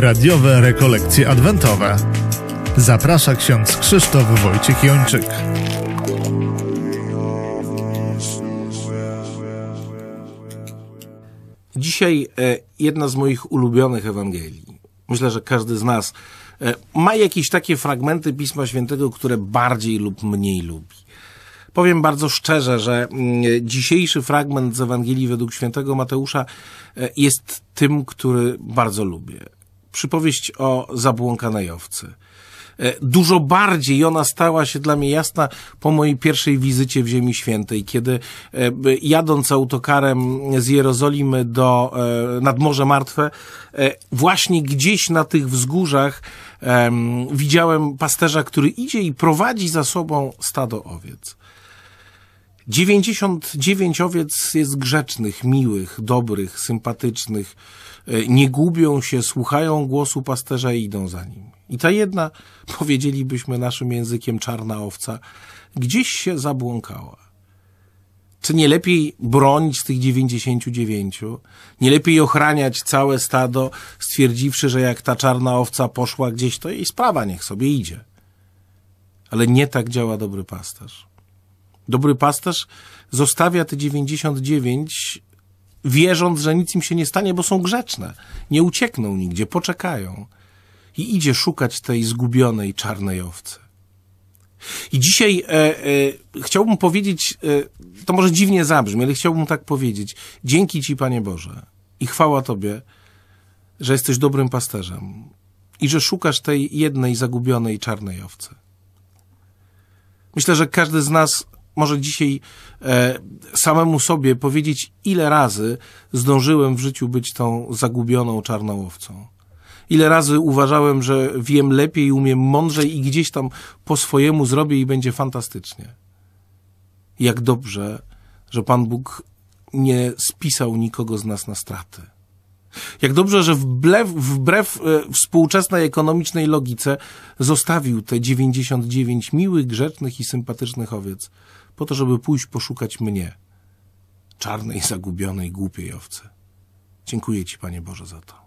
radiowe rekolekcje adwentowe. Zaprasza ksiądz Krzysztof Wojciech Jończyk. Dzisiaj e, jedna z moich ulubionych Ewangelii. Myślę, że każdy z nas e, ma jakieś takie fragmenty Pisma Świętego, które bardziej lub mniej lubi. Powiem bardzo szczerze, że mm, dzisiejszy fragment z Ewangelii według świętego Mateusza e, jest tym, który bardzo lubię przypowieść o zabłąkanej owcy. E, dużo bardziej ona stała się dla mnie jasna po mojej pierwszej wizycie w Ziemi Świętej, kiedy e, jadąc autokarem z Jerozolimy do, e, nad Morze Martwe, właśnie gdzieś na tych wzgórzach widziałem pasterza, który idzie i prowadzi za sobą stado owiec. 99 owiec jest grzecznych, miłych, dobrych, sympatycznych, e, nie gubią się, słuchają głosu pasterza i idą za nim. I ta jedna, powiedzielibyśmy naszym językiem czarna owca, gdzieś się zabłąkała. Czy nie lepiej bronić tych 99? Nie lepiej ochraniać całe stado, stwierdziwszy, że jak ta czarna owca poszła gdzieś, to jej sprawa niech sobie idzie. Ale nie tak działa dobry pasterz. Dobry pasterz zostawia te 99 wierząc, że nic im się nie stanie, bo są grzeczne. Nie uciekną nigdzie, poczekają. I idzie szukać tej zgubionej czarnej owcy. I dzisiaj e, e, chciałbym powiedzieć, e, to może dziwnie zabrzmi, ale chciałbym tak powiedzieć. Dzięki Ci, Panie Boże, i chwała Tobie, że jesteś dobrym pasterzem i że szukasz tej jednej zagubionej czarnej owcy. Myślę, że każdy z nas może dzisiaj e, samemu sobie powiedzieć, ile razy zdążyłem w życiu być tą zagubioną czarnołowcą. Ile razy uważałem, że wiem lepiej, umiem mądrzej i gdzieś tam po swojemu zrobię i będzie fantastycznie. Jak dobrze, że Pan Bóg nie spisał nikogo z nas na straty. Jak dobrze, że wbrew, wbrew współczesnej ekonomicznej logice zostawił te 99 miłych, grzecznych i sympatycznych owiec po to, żeby pójść poszukać mnie, czarnej, zagubionej, głupiej owce. Dziękuję Ci, Panie Boże, za to.